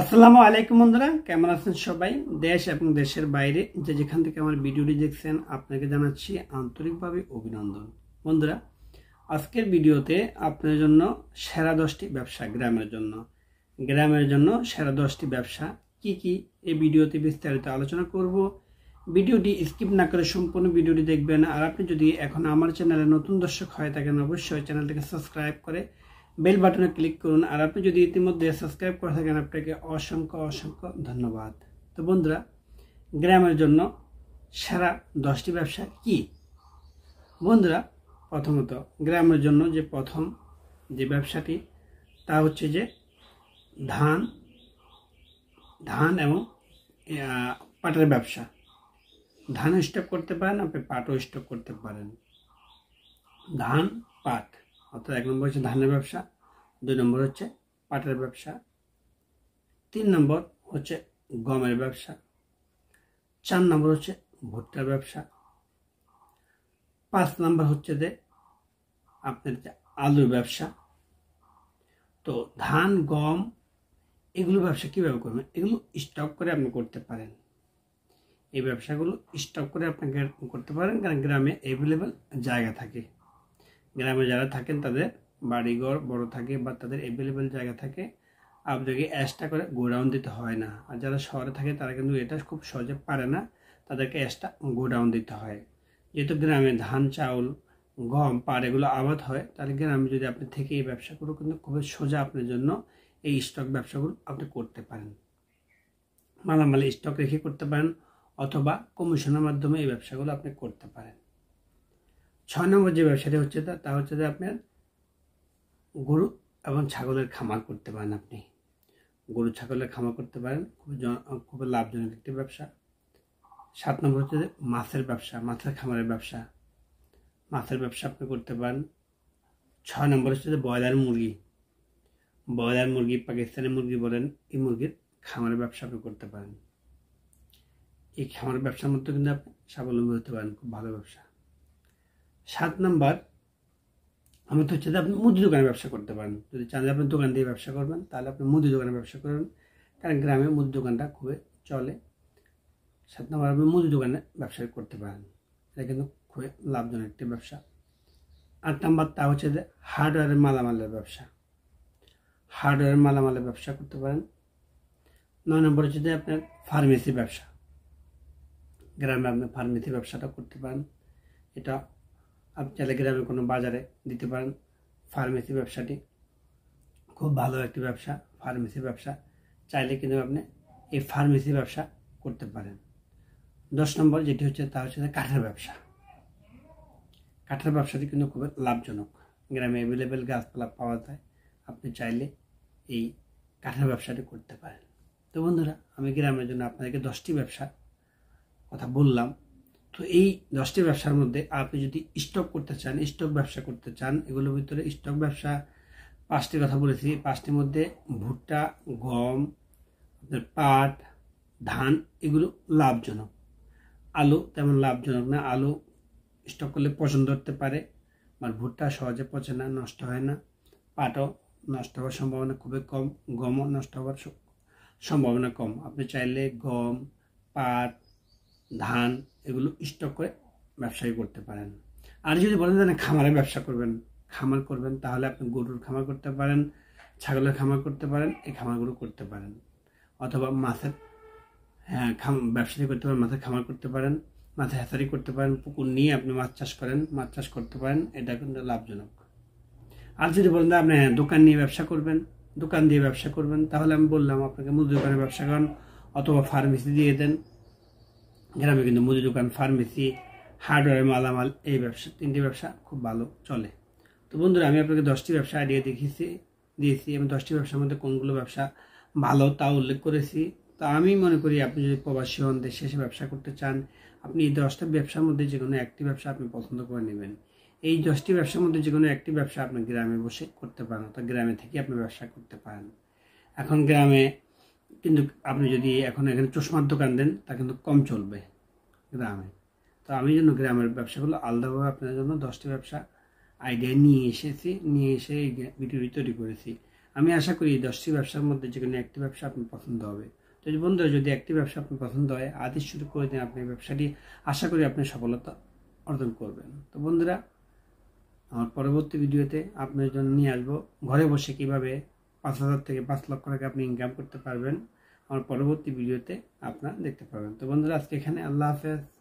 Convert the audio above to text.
আসসালামু আলাইকুম বন্ধুরা কেমন আছেন সবাই দেশ এবং দেশের বাইরে যে যেখান থেকে আমার ভিডিওটি দেখছেন আপনাকে জানাচ্ছি আন্তরিকভাবে অভিনন্দন বন্ধুরা আজকের ভিডিওতে আপনার জন্য সেরা দশটি ব্যবসা গ্রামের জন্য গ্রামের জন্য সেরা দশটি ব্যবসা কি কি এই ভিডিওতে বিস্তারিত আলোচনা করব ভিডিওটি স্কিপ না করে সম্পূর্ণ ভিডিওটি দেখবেন আর আপনি যদি এখন আমার চ্যানেলে নতুন দর্শক হয়ে থাকেন অবশ্যই চ্যানেলটিকে সাবস্ক্রাইব করে বেল বাটনে ক্লিক করুন আর আপনি যদি ইতিমধ্যে সাবস্ক্রাইব করে থাকেন আপনাকে অসংখ্য অসংখ্য ধন্যবাদ তো বন্ধুরা গ্রামের জন্য সেরা দশটি ব্যবসা কি বন্ধুরা প্রথমত গ্রামের জন্য যে প্রথম যে ব্যবসাটি তা হচ্ছে যে ধান ধান এবং পাটের ব্যবসা ধান স্টক করতে পারেন আপনি পাটও স্টক করতে পারেন ধান পাট অর্থাৎ এক নম্বর হচ্ছে ধানের ব্যবসা দুই নম্বর হচ্ছে পাটের ব্যবসা তিন নম্বর হচ্ছে গমের ব্যবসা চার নম্বর হচ্ছে ভুট্টার ব্যবসা পাঁচ নম্বর হচ্ছে যে আপনার যে আলুর ব্যবসা তো ধান গম এগুলো ব্যবসা কীভাবে করবেন এগুলো স্টক করে আপনি করতে পারেন এই ব্যবসাগুলো স্টক করে আপনাকে করতে পারেন কারণ গ্রামে অ্যাভেলেবেল জায়গা থাকে গ্রামে যারা থাকেন তাদের বাড়িঘর বড় থাকে বা তাদের অ্যাভেলেবেল জায়গা থাকে আপনাকে অ্যাশটা করে গোডাউন দিতে হয় না আর যারা শহরে থাকে তারা কিন্তু এটা খুব সহজে পারে না তাদেরকে অ্যাশটা গোডাউন দিতে হয় যেহেতু গ্রামে ধান চাউল গম পাড় এগুলো আবাদ হয় তাহলে গ্রামে যদি আপনি থেকে এই ব্যবসাগুলো কিন্তু খুবই সোজা আপনার জন্য এই স্টক ব্যবসাগুলো আপনি করতে পারেন মালামাল স্টক রেখে করতে পারেন অথবা কমিশনের মাধ্যমে এই ব্যবসাগুলো আপনি করতে পারেন ছয় নম্বর যে ব্যবসাটা হচ্ছে তা হচ্ছে যে আপনার গরু এবং ছাগলের খামার করতে পারেন আপনি গরু ছাগলের খামার করতে পারেন খুব খুব লাভজনক একটি ব্যবসা সাত নম্বর হচ্ছে যে মাছের ব্যবসা মাছের খামারের ব্যবসা মাছের ব্যবসা আপনি করতে পারেন ছয় নম্বর হচ্ছে যে ব্রয়লার মুরগি ব্রয়লার মুরগি পাকিস্তানের মুরগি বলেন এই মুরগির খামারের ব্যবসা আপনি করতে পারেন এই খামারের ব্যবসার মধ্যে কিন্তু আপনি স্বাবলম্বী হতে পারেন খুব ভালো ব্যবসা সাত নাম্বার আমার তো হচ্ছে যে আপনি মুদি দোকানে ব্যবসা করতে পারেন যদি চান আপনি দোকান দিয়ে ব্যবসা করবেন তাহলে আপনি মুদি দোকানে ব্যবসা করবেন কারণ গ্রামে মুদি দোকানটা খুবই চলে সাত নম্বর আপনি মুদি দোকানে ব্যবসা করতে পারেন এটা কিন্তু খুবই লাভজনক একটি ব্যবসা আট নম্বর তা হচ্ছে যে হার্ডওয়্যারের মালামালের ব্যবসা হার্ডওয়্যারের মালামালের ব্যবসা করতে পারেন নয় নম্বর হচ্ছে যে আপনার ফার্মেসি ব্যবসা গ্রামে আপনি ফার্মেসি ব্যবসাটা করতে পারেন এটা আপনি চাইলে গ্রামের কোনো বাজারে দিতে পারেন ফার্মেসি ব্যবসাটি খুব ভালো একটি ব্যবসা ফার্মেসি ব্যবসা চাইলে কিন্তু আপনি এই ফার্মেসি ব্যবসা করতে পারেন দশ নম্বর যেটি হচ্ছে তা হচ্ছে কাঠের ব্যবসা কাঠের ব্যবসাটি কিন্তু খুব লাভজনক গ্রামে অ্যাভেলেবেল গাছপালা পাওয়া যায় আপনি চাইলে এই কাঠের ব্যবসাটি করতে পারেন তো বন্ধুরা আমি গ্রামের জন্য আপনাদেরকে দশটি ব্যবসা কথা বললাম তো এই দশটি ব্যবসার মধ্যে আপনি যদি স্টক করতে চান স্টক ব্যবসা করতে চান এগুলোর ভিতরে স্টক ব্যবসা পাঁচটি কথা বলেছি পাঁচটির মধ্যে ভুট্টা গম আপনার পাট ধান এগুলো লাভজনক আলু তেমন লাভজনক না আলু স্টক করলে পছন্দ ধরতে পারে আর ভুট্টা সহজে পচে না নষ্ট হয় না পাটও নষ্ট হওয়ার সম্ভাবনা খুবই কম গমও নষ্ট হওয়ার সম্ভাবনা কম আপনি চাইলে গম পাট ধান এগুলো স্টক করে ব্যবসায় করতে পারেন আর যদি বলেন যে খামারে ব্যবসা করবেন খামার করবেন তাহলে আপনি গরুর খামার করতে পারেন ছাগলের খামার করতে পারেন এই খামারগুলো করতে পারেন অথবা মাছের হ্যাঁ খাম ব্যবসাটি করতে পারেন মাছের খামার করতে পারেন মাছের হ্যাচারি করতে পারেন পুকুর নিয়ে আপনি মাছ চাষ করেন মাছ চাষ করতে পারেন এটা কিন্তু লাভজনক আর যদি বলেন আপনি হ্যাঁ দোকান নিয়ে ব্যবসা করবেন দোকান দিয়ে ব্যবসা করবেন তাহলে আমি বললাম আপনাকে মুদি দোকানে ব্যবসা করেন অথবা ফার্মেসি দিয়ে দেন গ্রামে কিন্তু মুদি দোকান ফার্মেসি হার্ডওয়্যার মালামাল এই ব্যবসা তিনটি ব্যবসা খুব ভালো চলে তো বন্ধুরা আমি আপনাকে দশটি ব্যবসা আইডিয়া দেখিয়েছি দিয়েছি এবং দশটি ব্যবসার মধ্যে কোনগুলো ব্যবসা ভালো তা উল্লেখ করেছি তা আমি মনে করি আপনি যদি প্রবাসী হন দেশে এসে ব্যবসা করতে চান আপনি এই দশটা ব্যবসার মধ্যে যে কোনো একটি ব্যবসা আপনি পছন্দ করে নেবেন এই দশটি ব্যবসার মধ্যে যে কোনো একটি ব্যবসা আপনি গ্রামে বসে করতে পারেন অর্থাৎ গ্রামে থেকে আপনি ব্যবসা করতে পারেন এখন গ্রামে কিন্তু আপনি যদি এখন এখানে চশমার দোকান দেন তা কিন্তু কম চলবে গ্রামে তো আমি জন্য গ্রামের ব্যবসাগুলো আলাদাভাবে আপনার জন্য দশটি ব্যবসা আইডিয়া নিয়ে এসেছি নিয়ে এসে এই ভিডিওটি তৈরি করেছি আমি আশা করি এই দশটি ব্যবসার মধ্যে যে কোনো একটি ব্যবসা আপনার পছন্দ হবে তো বন্ধুরা যদি একটি ব্যবসা আপনার পছন্দ হয় আদি শুরু করে দিন আপনি ব্যবসাটি আশা করি আপনি সফলতা অর্জন করবেন তো বন্ধুরা আমার পরবর্তী ভিডিওতে আপনার জন্য নিয়ে আসবো ঘরে বসে কিভাবে পাঁচ হাজার থেকে পাঁচ লক্ষ টাকা আপনি ইনকাম করতে পারবেন আমার পরবর্তী ভিডিওতে আপনারা দেখতে পাবেন তো বন্ধুরা আজকে এখানে আল্লাহ হাফেজ